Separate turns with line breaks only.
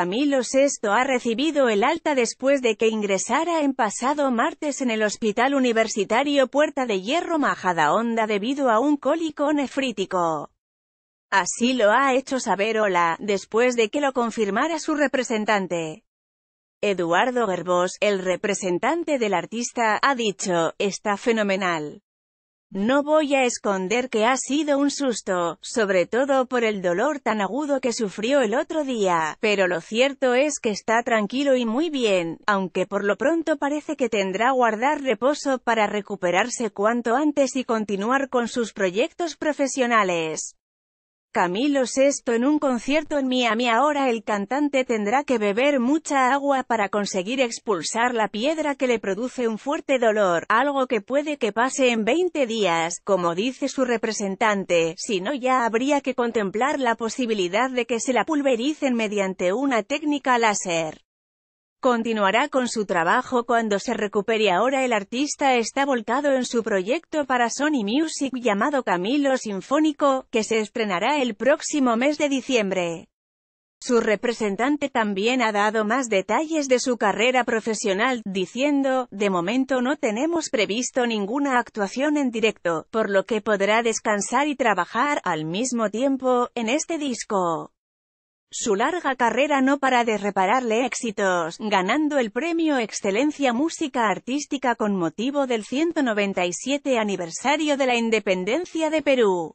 Camilo VI ha recibido el alta después de que ingresara en pasado martes en el Hospital Universitario Puerta de Hierro Majada Honda debido a un cólico nefrítico. Así lo ha hecho saber Ola, después de que lo confirmara su representante. Eduardo Gerbos, el representante del artista, ha dicho, está fenomenal. No voy a esconder que ha sido un susto, sobre todo por el dolor tan agudo que sufrió el otro día, pero lo cierto es que está tranquilo y muy bien, aunque por lo pronto parece que tendrá guardar reposo para recuperarse cuanto antes y continuar con sus proyectos profesionales. Camilo esto: en un concierto en Miami ahora el cantante tendrá que beber mucha agua para conseguir expulsar la piedra que le produce un fuerte dolor, algo que puede que pase en 20 días, como dice su representante, si no ya habría que contemplar la posibilidad de que se la pulvericen mediante una técnica láser. Continuará con su trabajo cuando se recupere ahora el artista está volcado en su proyecto para Sony Music llamado Camilo Sinfónico, que se estrenará el próximo mes de diciembre. Su representante también ha dado más detalles de su carrera profesional, diciendo, de momento no tenemos previsto ninguna actuación en directo, por lo que podrá descansar y trabajar, al mismo tiempo, en este disco. Su larga carrera no para de repararle éxitos, ganando el premio Excelencia Música Artística con motivo del 197 aniversario de la independencia de Perú.